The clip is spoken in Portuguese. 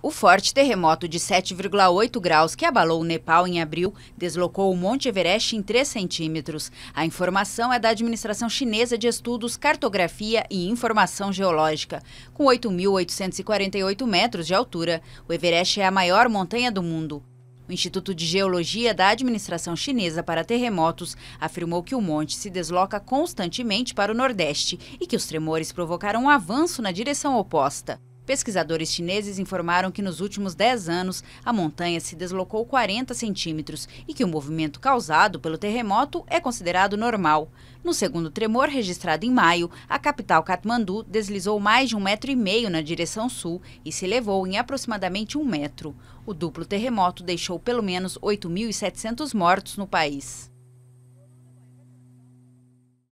O forte terremoto de 7,8 graus que abalou o Nepal em abril deslocou o Monte Everest em 3 centímetros. A informação é da Administração Chinesa de Estudos, Cartografia e Informação Geológica. Com 8.848 metros de altura, o Everest é a maior montanha do mundo. O Instituto de Geologia da Administração Chinesa para Terremotos afirmou que o monte se desloca constantemente para o Nordeste e que os tremores provocaram um avanço na direção oposta. Pesquisadores chineses informaram que nos últimos 10 anos a montanha se deslocou 40 centímetros e que o movimento causado pelo terremoto é considerado normal. No segundo tremor registrado em maio, a capital Katmandu deslizou mais de um metro e meio na direção sul e se elevou em aproximadamente um metro. O duplo terremoto deixou pelo menos 8.700 mortos no país.